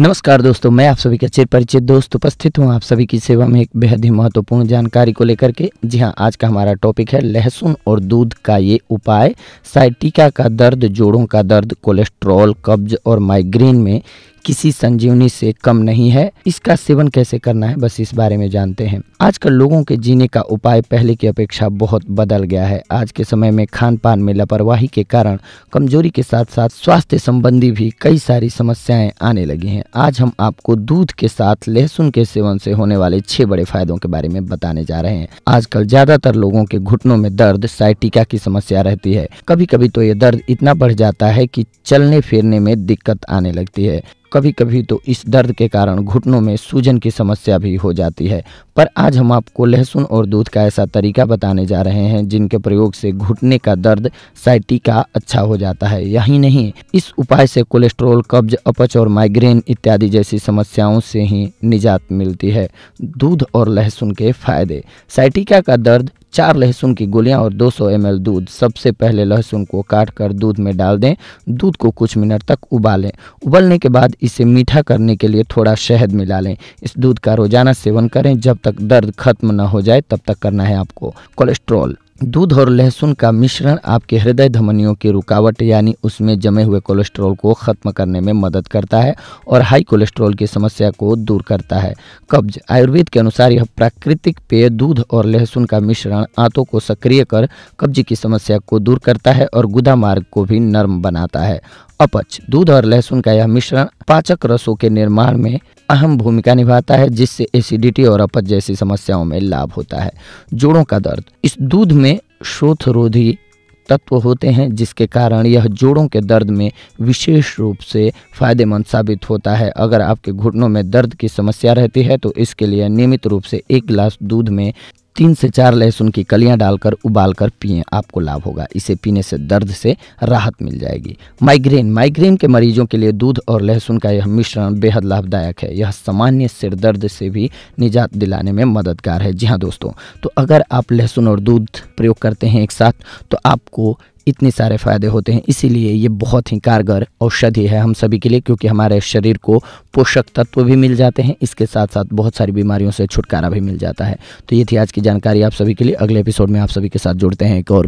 नमस्कार दोस्तों मैं आप सभी के अच्छे परिचित दोस्त उपस्थित हूँ आप सभी की सेवा में एक बेहद ही महत्वपूर्ण जानकारी को लेकर के जी हाँ आज का हमारा टॉपिक है लहसुन और दूध का ये उपाय साइटिका का दर्द जोड़ों का दर्द कोलेस्ट्रॉल कब्ज और माइग्रेन में किसी संजीवनी से कम नहीं है इसका सेवन कैसे करना है बस इस बारे में जानते हैं आजकल लोगों के जीने का उपाय पहले की अपेक्षा बहुत बदल गया है आज के समय में खान पान में लापरवाही के कारण कमजोरी के साथ साथ स्वास्थ्य संबंधी भी कई सारी समस्याएं आने लगी हैं आज हम आपको दूध के साथ लहसुन के सेवन से होने वाले छह बड़े फायदों के बारे में बताने जा रहे हैं आजकल ज्यादातर लोगों के घुटनों में दर्द साइटिका की समस्या रहती है कभी कभी तो ये दर्द इतना बढ़ जाता है की चलने फिरने में दिक्कत आने लगती है कभी कभी तो इस दर्द के कारण घुटनों में सूजन की समस्या भी हो जाती है पर आज हम आपको लहसुन और दूध का ऐसा तरीका बताने जा रहे हैं जिनके प्रयोग से घुटने का दर्द साइटिका अच्छा हो जाता है यही नहीं इस उपाय से कोलेस्ट्रोल कब्ज अपच और माइग्रेन इत्यादि जैसी समस्याओं से ही निजात मिलती है दूध और लहसुन के फायदे साइटिका का दर्द चार लहसुन की गोलियां और 200 सौ दूध सबसे पहले लहसुन को काट कर दूध में डाल दें दूध को कुछ मिनट तक उबालें उबलने के बाद इसे मीठा करने के लिए थोड़ा शहद मिला लें इस दूध का रोजाना सेवन करें जब तक दर्द खत्म न हो जाए तब तक करना है आपको कोलेस्ट्रॉल दूध और लहसुन का मिश्रण आपके हृदय धमनियों की रुकावट यानी उसमें जमे हुए कोलेस्ट्रॉल को ख़त्म करने में मदद करता है और हाई कोलेस्ट्रॉल की समस्या को दूर करता है कब्ज आयुर्वेद के अनुसार यह प्राकृतिक पेय दूध और लहसुन का मिश्रण आंतों को सक्रिय कर कब्ज की समस्या को दूर करता है और गुदा मार्ग को भी नर्म बनाता है अपच दूध और लहसुन का यह मिश्रण पाचक रसों के निर्माण में अहम भूमिका निभाता है जिससे एसिडिटी और अपच जैसी समस्याओं में लाभ होता है जोड़ों का दर्द इस दूध में शोथरोधी तत्व होते हैं जिसके कारण यह जोड़ों के दर्द में विशेष रूप से फायदेमंद साबित होता है अगर आपके घुटनों में दर्द की समस्या रहती है तो इसके लिए नियमित रूप से एक गिलास दूध में तीन से चार लहसुन की कलियां डालकर उबालकर पिएं आपको लाभ होगा इसे पीने से दर्द से राहत मिल जाएगी माइग्रेन माइग्रेन के मरीजों के लिए दूध और लहसुन का यह मिश्रण बेहद लाभदायक है यह सामान्य सिर दर्द से भी निजात दिलाने में मददगार है जी हाँ दोस्तों तो अगर आप लहसुन और दूध प्रयोग करते हैं एक साथ तो आपको इतने सारे फ़ायदे होते हैं इसीलिए ये बहुत ही कारगर औषधि है हम सभी के लिए क्योंकि हमारे शरीर को पोषक तत्व भी मिल जाते हैं इसके साथ साथ बहुत सारी बीमारियों से छुटकारा भी मिल जाता है तो ये थी आज की जानकारी आप सभी के लिए अगले एपिसोड में आप सभी के साथ जुड़ते हैं एक और